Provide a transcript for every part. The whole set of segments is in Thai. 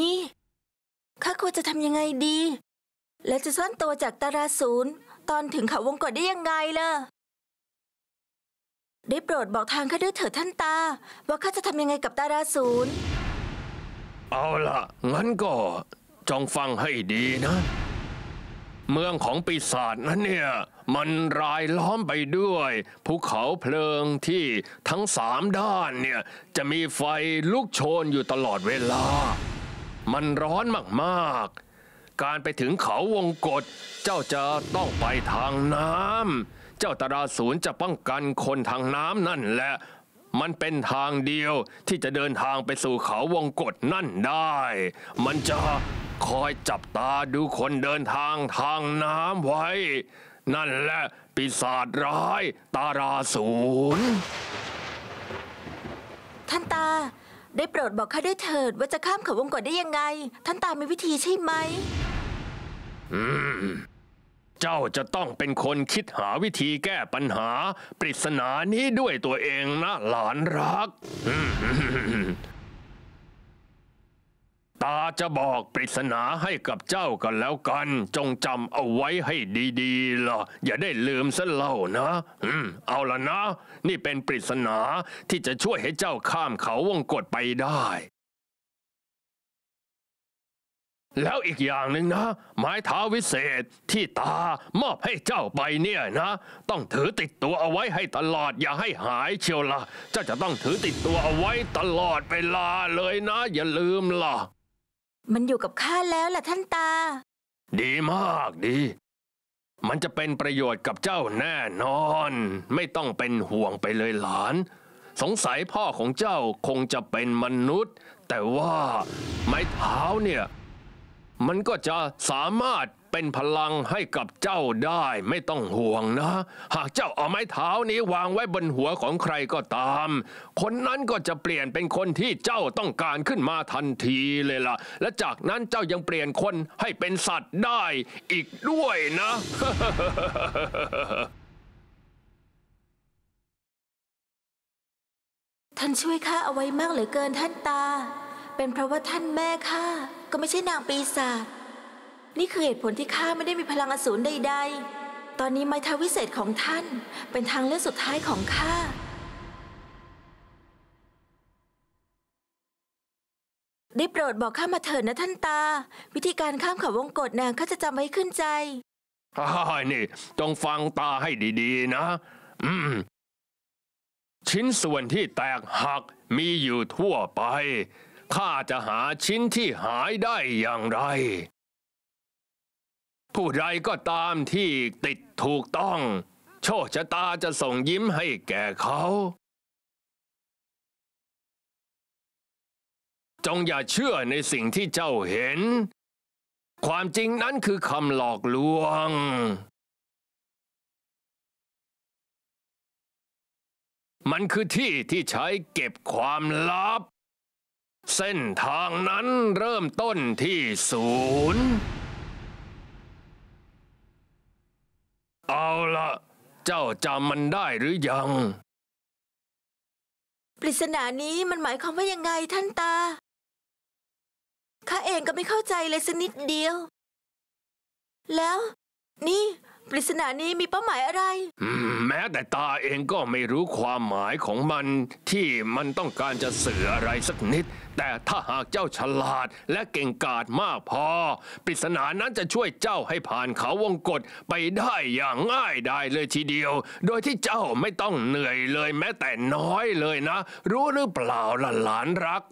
นี่ข้าควรจะทำยังไงดี และจะซ่อนตัวจากตาราศูนย์ตอนถึงเขาวงกฏได้ยังไงล่ะได้โปรดบอกทางข้าด้วยเถิดท่านตา ว่าข้าจะทำยังไงกับตาราศูนย์เอาละงั้นก็จงฟังให้ดีนะ เมืองของปีศาจนั้นเนี่ย มันรายล้อมไปด้วยภูเขาเพลิงที่ทั้งสามด้านเนี่ย จะมีไฟลุกโชนอยู่ตลอดเวลามันร้อนมาก ๆ การไปถึงเขาวงกฏเจ้าจะต้องไปทางน้ำเจ้าตราศูนย์จะป้องกันคนทางน้ำนั่นแหละ มันเป็นทางเดียวที่จะเดินทางไปสู่เขาวงกฏนั่นได้ มันจะคอยจับตาดูคนเดินทางทางน้ำไว้ นั่นแหละปีศาจร้ายตาราศูนย์ท่านตาได้โปรดบอกข้าด้วยเถิดว่าจะข้ามเขาวงกตได้ยังไง ท่านตา มีวิธีใช่ไหมอืมเจ้าจะต้องเป็นคนคิดหาวิธีแก้ปัญหา ปริศนานี้ด้วยตัวเองนะหลานรักตาจะบอกปริศนาให้กับเจ้ากันแล้วกัน จงจำเอาไว้ให้ดี ๆ ล่ะ อย่าได้ลืมซะเล่านะ อืม เอาละนะ นี่เป็นปริศนาที่จะช่วยให้เจ้าข้ามเขาวงกฏไปได้ แล้วอีกอย่างหนึ่งนะ ไม้เท้าวิเศษที่ตามอบให้เจ้าไปเนี่ยนะ ต้องถือติดตัวเอาไว้ให้ตลอดอย่าให้หายเชียวละ่ะเจ้าจะต้องถือติดตัวเอาไว้ตลอดเวลาเลยนะ อย่าลืมล่ะมันอยู่กับข้าแล้วล่ะท่านตา ดีมากดี มันจะเป็นประโยชน์กับเจ้าแน่นอน ไม่ต้องเป็นห่วงไปเลยหลาน สงสัยพ่อของเจ้าคงจะเป็นมนุษย์ แต่ว่าไม้เท้าเนี่ยมันก็จะสามารถเป็นพลังให้กับเจ้าได้ไม่ต้องห่วงนะ หากเจ้าเอาไม้เท้านี้วางไว้บนหัวของใครก็ตาม คนนั้นก็จะเปลี่ยนเป็นคนที่เจ้าต้องการขึ้นมาทันทีเลยละ่ะ และจากนั้นเจ้ายังเปลี่ยนคนให้เป็นสัตว์ได้อีกด้วยนะ ท่านช่วยข้าเอาไว้มากเหลือเกินท่านตา เป็นเพราะว่าท่านแม่ข้าก็ไม่ใช่นางปีศาจนี่คือเหตุผลที่ข้าไม่ได้มีพลังอสูรใดๆ ตอนนี้ไม้ทาวิเศษของท่านเป็นทางเลือกสุดท้ายของข้าได้โปรดบอกข้ามาเถิดนะท่านตา วิธีการข้ามขาวงกฏนางข้าจะจำไว้ขึ้นใจฮ่านี่ ต้องฟังตาให้ดีๆนะ อืม ชิ้นส่วนที่แตกหักมีอยู่ทั่วไปข้าจะหาชิ้นที่หายได้อย่างไร ผู้ใดก็ตามที่ติดถูกต้อง โชคชะตาจะส่งยิ้มให้แก่เขา จงอย่าเชื่อในสิ่งที่เจ้าเห็น ความจริงนั้นคือคำหลอกลวง มันคือที่ที่ใช้เก็บความลับเส้นทางนั้นเริ่มต้นที่ศูนย์ เอาละ เจ้าจำมันได้หรือยัง ปริศนานี้มันหมายความว่ายังไงท่านตา ข้าเองก็ไม่เข้าใจเลยสักนิดเดียว แล้ว นี่ ปริศนานี้มีเป้าหมายอะไร แม้แต่ตาเองก็ไม่รู้ความหมายของมันที่มันต้องการจะเสืออะไรสักนิดแต่ถ้าหากเจ้าฉลาดและเก่งกาจมากพอปริศนานั้นจะช่วยเจ้าให้ผ่านเขาวงกฏไปได้อย่างง่ายได้เลยทีเดียว โดยที่เจ้าไม่ต้องเหนื่อยเลย แม้แต่น้อยเลยนะรู้หรือเปล่าล่ะหลานรัก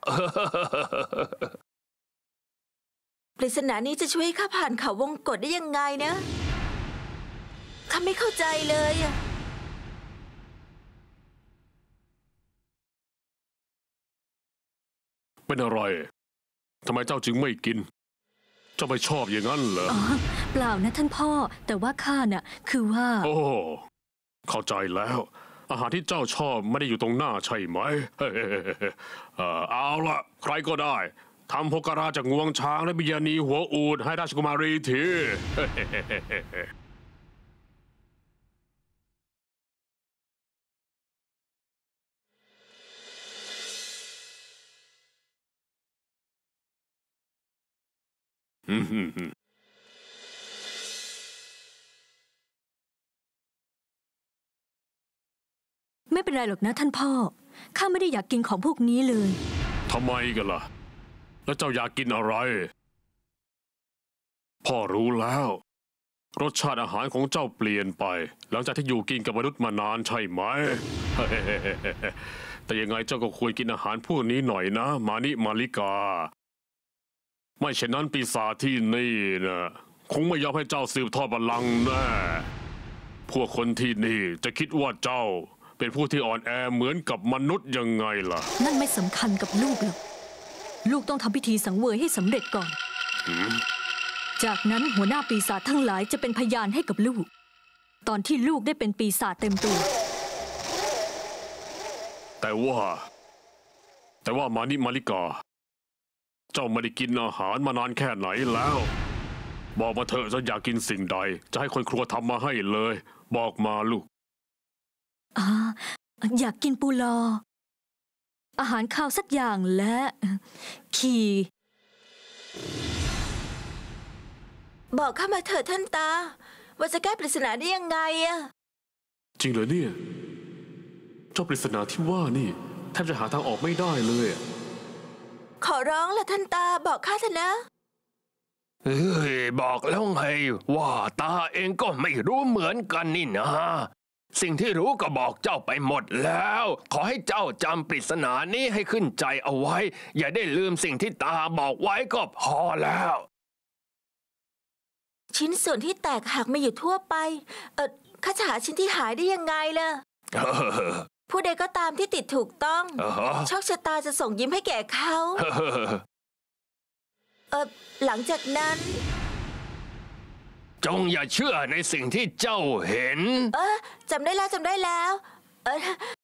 ปริศนานี้จะช่วยข้าผ่านเขาวงกฏได้ยังไงนะข้าไม่เข้าใจเลยอะเป็นอะไร ทำไมเจ้าจึงไม่กิน เจ้าไม่ชอบอย่างนั้นเหรออเปล่านะท่านพ่อ แต่ว่าข้าน่ะ คือว่า โอ้ เข้าใจแล้ว อาหารที่เจ้าชอบไม่ได้อยู่ตรงหน้าใช่ไหมเอาละใครก็ได้ ทำพกราจากงวงช้างและบิยานีหัวอูดให้ราชกุมารีทีไม่เป็นไรหรอกนะ ท่านพ่อ ข้าไม่ได้อยากกินของพวกนี้เลยทำไมกันล่ะ แล้วเจ้าอยากกินอะไร พ่อรู้แล้ว รสชาติอาหารของเจ้าเปลี่ยนไป หลังจากที่อยู่กินกับมนุษย์มานานใช่ไหม แต่ยังไงเจ้าก็ควรกินอาหารพวกนี้หน่อยนะ มานิมาลิกาไม่เช่นนั้นปีศาจที่นี่นะคงไม่ยอมให้เจ้าสืบทอดบัลลังก์แน่ พวกคนที่นี่จะคิดว่าเจ้าเป็นผู้ที่อ่อนแอเหมือนกับมนุษย์ยังไงล่ะ นั่นไม่สำคัญกับลูกหรอกลูกต้องทำพิธีสังเวยให้สำเร็จก่อน จากนั้นหัวหน้าปีศาจทั้งหลาย จะเป็นพยานให้กับลูก ตอนที่ลูกได้เป็นปีศาจเต็มตัว แต่ว่า แต่ว่ามานิมาริกาเจ้าไม่ได้กินอาหารมานานแค่ไหนแล้ว บอกมาเถอะจะอยากกินสิ่งใดจะให้คนครัวทำมาให้เลย บอกมาลูกออยากกินปูลออาหารข้าวสักอย่างและ ขี่ บอกข้ามาเถอะท่านตา ว่าจะแก้ปริศนาได้ยังไงอะจริงเหรอเนี่ยเจ้าปริศนาที่ว่านี่แทบจะหาทางออกไม่ได้เลยอะขอร้องละท่านตาบอกข้าเถอะนะ เอ้ยบอกแล้วไงว่าตาเองก็ไม่รู้เหมือนกันนี่นะ สิ่งที่รู้ก็บอกเจ้าไปหมดแล้ว ขอให้เจ้าจำปริศนานี้ให้ขึ้นใจเอาไว้ อย่าได้ลืมสิ่งที่ตาบอกไว้ก็พอแล้ว ชิ้นส่วนที่แตกหักมาอยู่ทั่วไป เออข้าจะหาชิ้นที่หายได้ยังไงล่ะผู้ใดก็ตามที่ติดถูกต้องโชคชะตาจะส่งยิ้มให้แก่เขา เออหลังจากนั้น จงอย่าเชื่อในสิ่งที่เจ้าเห็น เออจำได้แล้วจำได้แล้ว เออ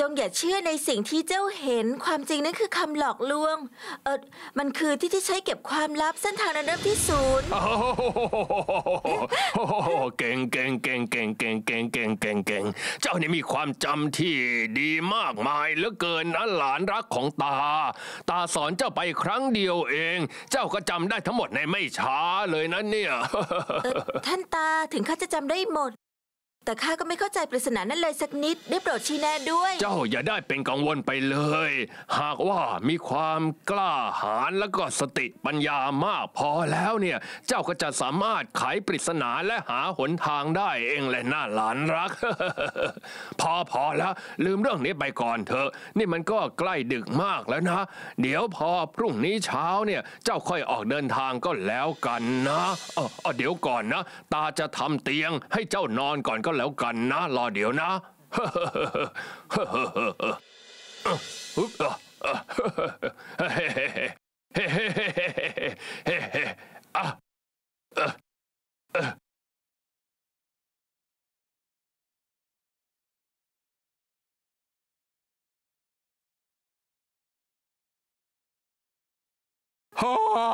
จงอย่าเชื่อในสิ่งที่เจ้าเห็นความจริงนั่นคือคำหลอกลวงเออมันคือที่ที่ใช้เก็บความลับเส้นทางระดัที่ศูนย์เก่งเก่งเก่งเก่งเก่งเก่งเก่งเก่งเก่งเจ้านี่มีความจำที่ดีมากมายเหลือเกินนะหลานรักของตา ตาสอนเจ้าไปครั้งเดียวเอง เจ้าก็จำได้ทั้งหมดในไม่ช้าเลยนะเนี่ยท่านตาถึงข้าจะจำได้หมดแต่ข้าก็ไม่เข้าใจปริศนานั้นเลยสักนิดได้โปรดชี้แนะด้วย เจ้าอย่าได้เป็นกังวลไปเลย หากว่ามีความกล้าหาญและก็สติปัญญามากพอแล้วเนี่ย เจ้าก็จะสามารถไขปริศนาและหาหนทางได้เองเลยน่าหลานรัก พอพอแล้วลืมเรื่องนี้ไปก่อนเถอะนี่มันก็ใกล้ดึกมากแล้วนะเดี๋ยวพอพรุ่งนี้เช้าเนี่ยเจ้าค่อยออกเดินทางก็แล้วกันนะอ๋อเดี๋ยวก่อนนะ ตาจะทำเตียงให้เจ้านอนก่อนก็็แล้วกันนะ รอเดี๋ยวนะฮ่า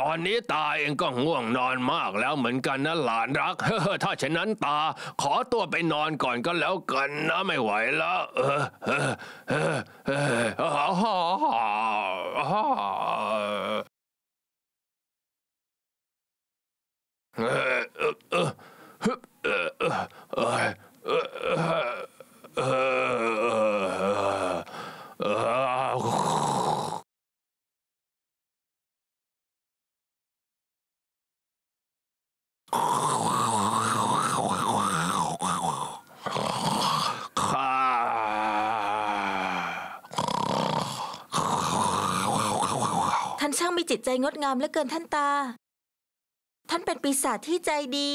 ตอนนี้ตาเองก็ง่วงนอนมากแล้วเหมือนกันนะหลานรัก เฮ้อถ้าฉะนั้นตาขอตัวไปนอนก่อนก็แล้วกันนะไม่ไหวแล้วเออเออเออเอองดงามเหลือเกินท่านตา ท่านเป็นปีศาจที่ใจดี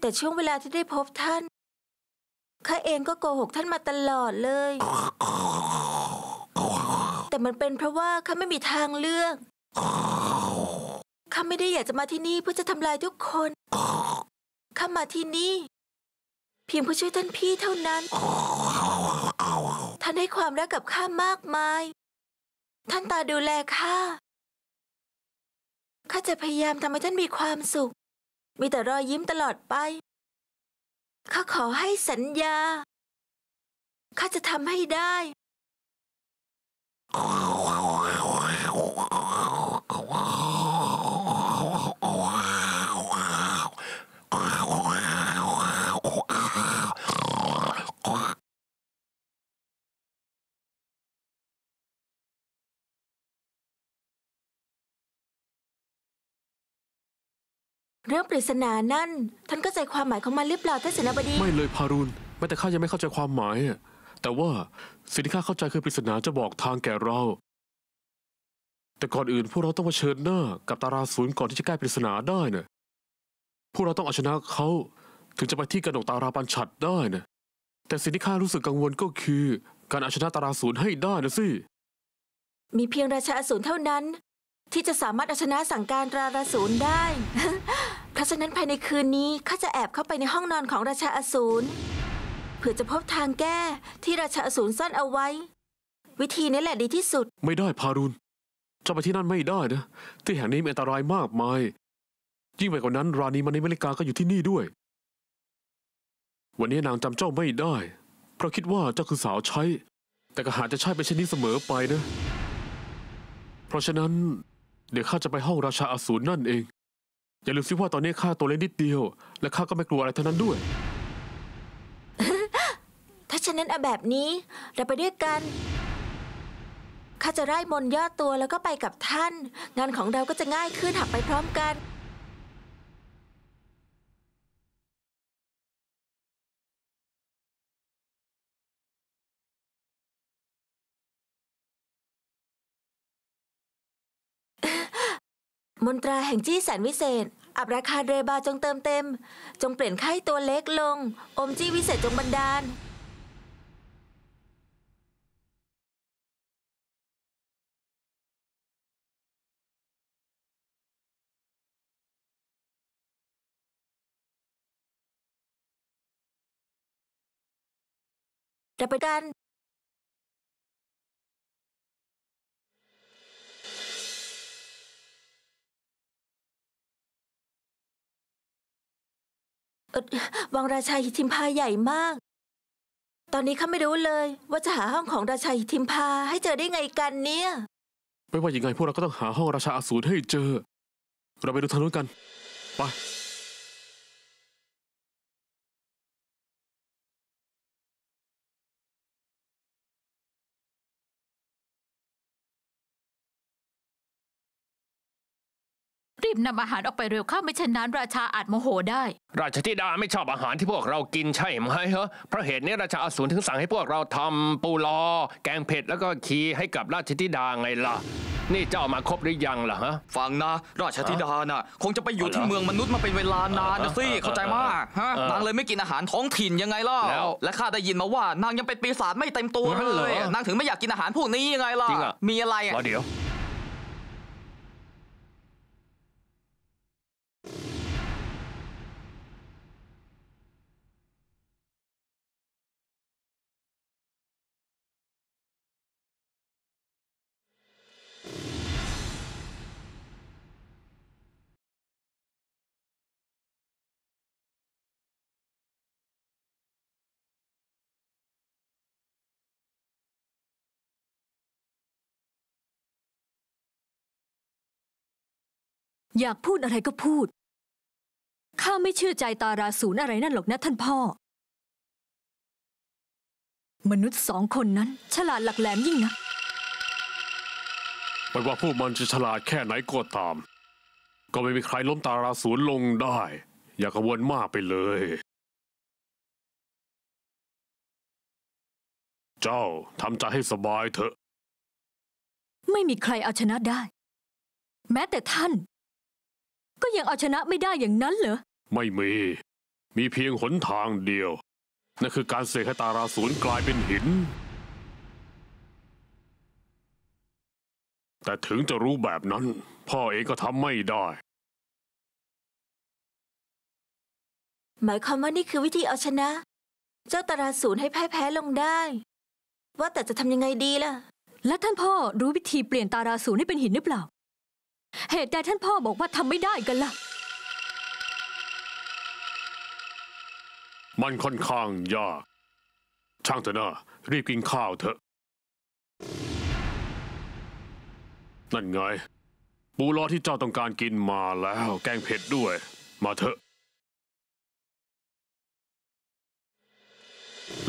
แต่ช่วงเวลาที่ได้พบท่าน ข้าเองก็โกหกท่านมาตลอดเลย แต่มันเป็นเพราะว่าข้าไม่มีทางเลือก ข้าไม่ได้อยากจะมาที่นี่เพื่อจะทำลายทุกคน ข้ามาที่นี่เพียงเพื่อช่วยท่านพี่เท่านั้น ท่านให้ความรักกับข้ามากมายท่านตาดูแลข้าข้าจะพยายามทำให้ท่านมีความสุข มีแต่รอยยิ้มตลอดไป ข้าขอให้สัญญา ข้าจะทำให้ได้รื่องปริศนานั่นท่านเข้าใจความหมายของมันหรือเปล่าท่านเสนาบดี ไม่เลยพารุณแม้แต่ข้ายังไม่เข้าใจความหมายอะแต่ว่าสิ่งที่ข้าเข้าใจคือปริศนาจะบอกทางแก่เราแต่ก่อนอื่นพวกเราต้องมาเชิญหน้ากับตาราศูนย์ก่อนที่จะแก้ปริศนาได้นะพวกเราต้องเอาชนะเขาถึงจะไปที่กระหนกตาราปัญฉัดได้นะแต่สิ่งที่ข้ารู้สึกกังวลก็คือ การเอาชนะตาราศูนย์ให้ได้นะสิมีเพียงราชาอสูรเท่านั้นที่จะสามารถเอาชนะสังการราราศูนได้ เพราะฉะนั้นภายในคืนนี้ข้าจะแอบเข้าไปในห้องนอนของราชาอสูรเพื่อจะพบทางแก้ที่ราชาอสูรซ่อนเอาไว้ วิธีนี้แหละดีที่สุด ไม่ได้พารุนเจ้าไปที่นั่นไม่ได้นะ ที่แห่งนี้มีอันตรายมากมาย ยิ่งไปกว่านั้นราณีมณีเมลิกาก็อยู่ที่นี่ด้วย วันนี้นางจำเจ้าไม่ได้เพราะคิดว่าเจ้าคือสาวใช้ แต่ก็หาจะใช่เป็นเช่นนี้เสมอไปนะ เพราะฉะนั้นเดี๋ยวข้าจะไปห้องราชาอสูรนั่นเอง อย่าลืมสิว่าตอนนี้ข้าตัวเล็กนิดเดียว และข้าก็ไม่กลัวอะไรทั้งนั้นด้วย ถ้าฉะนั้นเอาแบบนี้ เราไปด้วยกัน ข้าจะไล่มนย่อตัวแล้วก็ไปกับท่าน งานของเราก็จะง่ายขึ้นหากไปพร้อมกันมนตราแห่งจี้แสนวิเศษ อับราคาเรบาจงเติมเต็ม จงเปลี่ยนไข้ตัวเล็กลง อมจี้วิเศษจงบันดาลรัไปกันวังราชาหิทิมพาใหญ่มาก ตอนนี้ข้าไม่รู้เลย ว่าจะหาห้องของราชาหิทิมพาให้เจอได้ไงกันเนี่ย ไม่ว่ายังไงพวกเราก็ต้องหาห้องราชาอสูรให้เจอ เราไปดูทางนู้นกัน ไปบนำอาหารออกไปเร็วข้าไม่เช่นนั้น ราชาอาจโมโหได้ ราชธิดาไม่ชอบอาหารที่พวกเรากินใช่ไหมเหรอ เพราะเหตุนี้ราชาอสูรถึงสั่งให้พวกเราทำปูรอแกงเผ็ด แล้วก็คีให้กับราชธิดาไงล่ะ นี่เจ้ามาครบหรือยังล่ะฮะ ฟังนะ ราชธิดาน่ะคงจะไปอยู่ที่เมืองมนุษย์มาเป็นเวลานานนะสิ เข้าใจมากฮะนางเลยไม่กินอาหารท้องถิ่นยังไงล่ะ และข้าได้ยินมาว่า นางยังเป็นปีศาจไม่เต็มตัวเลย นางถึงไม่อยากกินอาหารพวกนี้ยังไงล่ะ มีอะไรอ่ะเดี๋ยวอยากพูดอะไรก็พูด ข้าไม่เชื่อใจตาราศูนอะไรนั่นหรอกนะท่านพ่อ มนุษย์สองคนนั้นฉลาดหลักแหลมยิ่งนะไม่ว่าพวกมันจะฉลาดแค่ไหนก็ตาม ก็ไม่มีใครล้มตาราศูนลงได้ อย่ากังวลมากไปเลย เจ้าทำใจให้สบายเถอะ ไม่มีใครเอาชนะได้ แม้แต่ท่านก็ยังเอาชนะไม่ได้อย่างนั้นเหรอ ไม่มี มีเพียงหนทางเดียวนั่นคือการเสกให้ตาราศูนกลายเป็นหินแต่ถึงจะรู้แบบนั้น พ่อเองก็ทำไม่ได้ หมายความว่านี่คือวิธีเอาชนะ เจ้าตาราศูนให้แพ้แพ้ลงได้ ว่าแต่จะทำยังไงดีล่ะและท่านพ่อรู้วิธีเปลี่ยนตาราศูนให้เป็นหินหรือเปล่าเหตุใดท่านพ่อบอกว่าทำไม่ได้กันล่ะ มันค่อนข้างยาก ช่างเถอะนะรีบกินข้าวเถอะ นั่นไง ปูรอที่เจ้าต้องการกินมาแล้วแกงเผ็ดด้วย มาเถอะ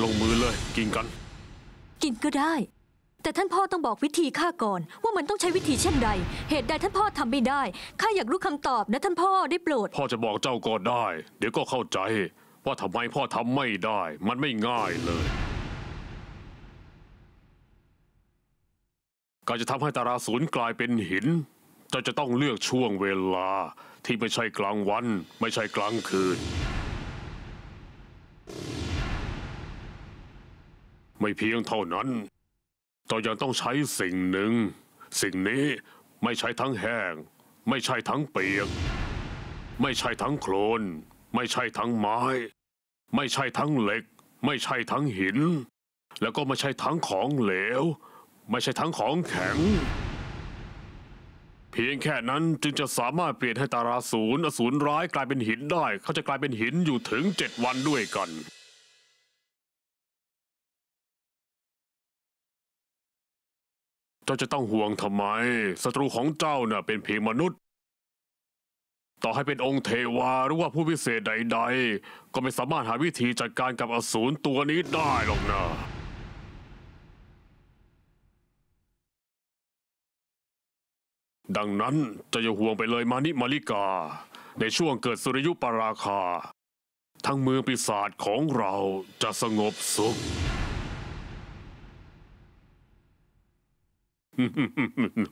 ลงมือเลยกินกัน กินก็ได้แต่ท่านพ่อต้องบอกวิธีข้าก่อน ว่ามันต้องใช้วิธีเช่นใด เหตุใดท่านพ่อทำไม่ได้ข้าอยากรู้คำตอบนะท่านพ่อได้โปรดพ่อจะบอกเจ้าก่อนได้ เดี๋ยวก็เข้าใจ ว่าทำไมพ่อทำไม่ได้ มันไม่ง่ายเลย การจะทำให้ตาราศูนย์กลายเป็นหินเจ้าจะต้องเลือกช่วงเวลา ที่ไม่ใช่กลางวัน ไม่ใช่กลางคืน ไม่เพียงเท่านั้นต่อยังต้องใช้สิ่งหนึ่ง สิ่งนี้ไม่ใช่ทั้งแห้งไม่ใช่ทั้งเปียก ไม่ใช่ทั้งโคลน ไม่ใช่ทั้งไม้ ไม่ใช่ทั้งเหล็ก ไม่ใช่ทั้งหิน แล้วก็ไม่ใช่ทั้งของเหลว ไม่ใช่ทั้งของแข็ง เพียงแค่นั้นจึงจะสามารถเปลี่ยนให้ตาราศูนย์อสูรร้ายกลายเป็นหินได้ เขาจะกลายเป็นหินอยู่ถึงเจ็ดวันด้วยกันเจ้าจะต้องห่วงทำไม ศัตรูของเจ้าน่ะเป็นเพียงมนุษย์ ต่อให้เป็นองค์เทวา หรือว่าผู้พิเศษใดๆ ก็ไม่สามารถหาวิธีจัดการกับอสูรตัวนี้ได้หรอกนะ ดังนั้นจะอย่าห่วงไปเลยมานิมาริกา ในช่วงเกิดสุริยุปราคา ทั้งเมืองปีศาจของเราจะสงบสุข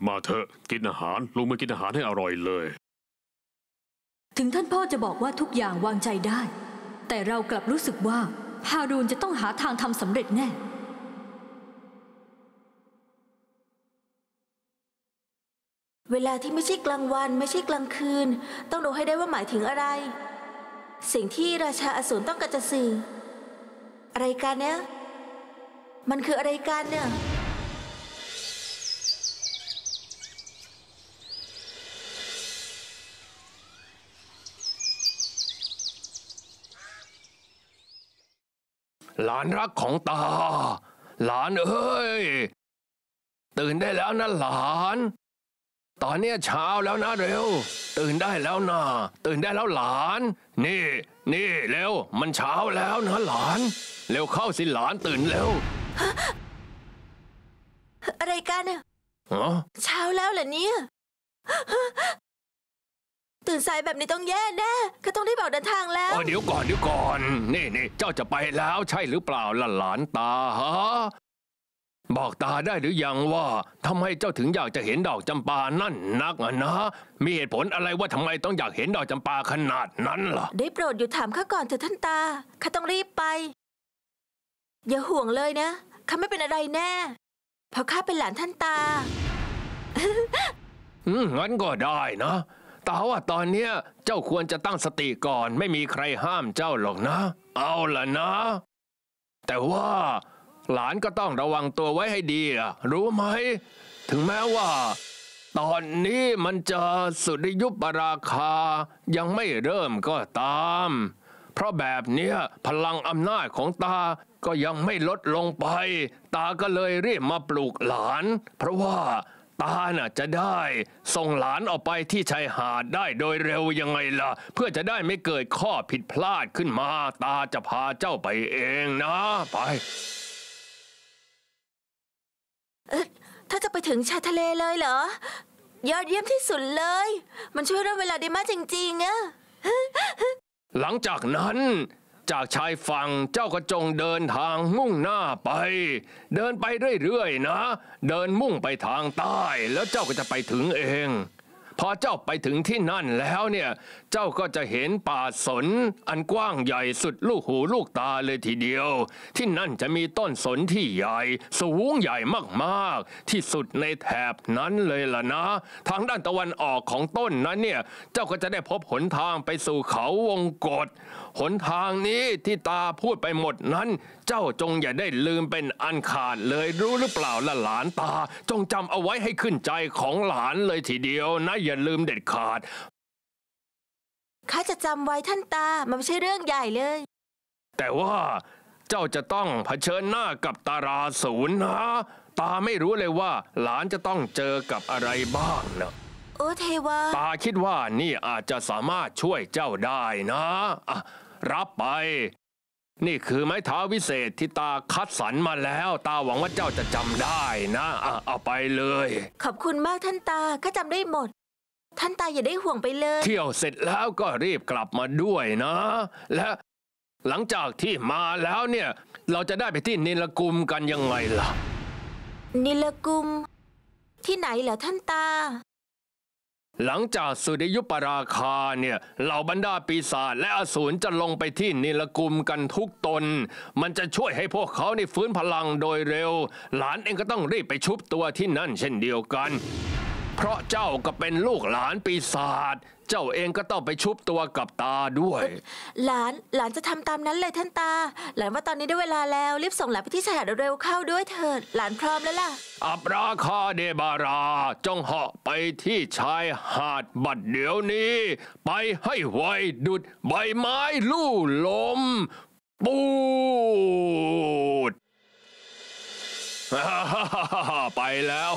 มาเถอะกินอาหารลุงมากินอาหารให้อร่อยเลย ถึงท่านพ่อจะบอกว่าทุกอย่างวางใจได้ แต่เรากลับรู้สึกว่าพารูนจะต้องหาทางทำสำเร็จแน่เวลาที่ไม่ใช่กลางวัน ไม่ใช่กลางคืน ต้องดูให้ได้ว่าหมายถึงอะไร สิ่งที่ราชาอสูรต้องการจะสื่ออะไรกันเนี่ย มันคืออะไรกันเนี่ยหลานรักของตา หลานเอ้ย ตื่นได้แล้วนะหลาน ตอนนี้เช้าแล้วนะเร็ว ตื่นได้แล้วนะตื่นได้แล้วหลาน นี่ นี่เร็ว มันเช้าแล้วนะหลาน เร็วเข้าสิหลานตื่นเร็วอะไรกันอะเช้า แล้วเหรอเนี่ยตื่นสายแบบนี้ต้องแย่แน่ข้าต้องได้บอกเดินทางแล้ว เดี๋ยวก่อนเดี๋ยวก่อน นี่นี่เจ้าจะไปแล้วใช่หรือเปล่าล่ะหลานตาฮะบอกตาได้หรือยังว่าทำไมเจ้าถึงอยากจะเห็นดอกจำปา นั่น นักนะ มีเหตุผลอะไรว่าทำไมต้องอยากเห็นดอกจำปาขนาดนั้นล่ะได้โปรดอยู่ถามข้าก่อนเถอะท่านตา ข้าต้องรีบไป อย่าห่วงเลยนะ ข้าไม่เป็นอะไรแน่ เพราะข้าเป็นหลานท่านตา อืมงั้นก็ได้นะแต่ว่าตอนเนี้ย เจ้าควรจะตั้งสติก่อนไม่มีใครห้ามเจ้าหรอกนะ เอาล่ะนะ แต่ว่าหลานก็ต้องระวังตัวไว้ให้ดีอะรู้ไหม ถึงแม้ว่า ตอนนี้มันจะสุริยุปราคายังไม่เริ่มก็ตาม เพราะแบบเนี้ยพลังอำนาจของตาก็ยังไม่ลดลงไป ตาก็เลยรีบมาปลูกหลาน เพราะว่าตาน่ะจะได้ ส่งหลานออกไปที่ชายหาดได้โดยเร็วยังไงล่ะ เพื่อจะได้ไม่เกิดข้อผิดพลาดขึ้นมา ตาจะพาเจ้าไปเองนะ ไปถ้าจะไปถึงชายทะเลเลยเหรอ ยอดเยี่ยมที่สุดเลย มันช่วยเรื่องเวลาได้มากจริงๆอะหลังจากนั้นจากชายฝั่งเจ้าก็จงเดินทางมุ่งหน้าไป เดินไปเรื่อยๆนะ เดินมุ่งไปทางใต้ แล้วเจ้าก็จะไปถึงเองพอเจ้าไปถึงที่นั่นแล้วเนี่ยเจ้าก็จะเห็นป่าสนอันกว้างใหญ่สุดลูกหูลูกตาเลยทีเดียว ที่นั่นจะมีต้นสนที่ใหญ่สูงใหญ่มากๆ ที่สุดในแถบนั้นเลยล่ะนะทางด้านตะวันออกของต้นนั้นเนี่ยเจ้าก็จะได้พบหนทางไปสู่เขาวงกฏหนทางนี้ที่ตาพูดไปหมดนั้น เจ้าจงอย่าได้ลืมเป็นอันขาดเลยรู้หรือเปล่าล่ะหลานตา จงจำเอาไว้ให้ขึ้นใจของหลานเลยทีเดียว นะอย่าลืมเด็ดขาดข้าจะจำไว้ท่านตา มันไม่ใช่เรื่องใหญ่เลย แต่ว่าเจ้าจะต้องเผชิญหน้ากับตาราศูนย์นะ ตาไม่รู้เลยว่าหลานจะต้องเจอกับอะไรบ้างนะโอ้เทวาตาคิดว่านี่อาจจะสามารถช่วยเจ้าได้นะอะรับไป นี่คือไม้เท้าวิเศษที่ตาคัดสรรมาแล้ว ตาหวังว่าเจ้าจะจำได้นะ อ่ะเอาไปเลย ขอบคุณมากท่านตา ข้าจำได้หมดท่านตาอย่าได้ห่วงไปเลย เที่ยวเสร็จแล้วก็รีบกลับมาด้วยนะ และ หลังจากที่มาแล้วเนี่ย เราจะได้ไปที่นิลกุมกันยังไงล่ะ นิลกุมที่ไหนเหรอท่านตา หลังจากสุริยุปราคาเนี่ยเหล่าบรรดาปีศาจและอสูรจะลงไปที่นิลกุมกันทุกตน มันจะช่วยให้พวกเขาในฟื้นพลังโดยเร็ว หลานเองก็ต้องรีบไปชุบตัวที่นั่นเช่นเดียวกันเพราะเจ้าก็เป็นลูกหลานปีศาจ เจ้าเองก็ต้องไปชุบตัวกับตาด้วย หลาน หลานจะทำตามนั้นเลยท่านตา หลานว่าตอนนี้ได้เวลาแล้ว รีบส่งหลานไปที่ชายหาดเร็วเข้าด้วยเถิด หลานพร้อมแล้วล่ะอับราคาเดบาราจงเหาะไปที่ชายหาดบัดเดี๋ยวนี้ ไปให้ไวดุดใบไม้ลู่ลมปูดไปแล้ว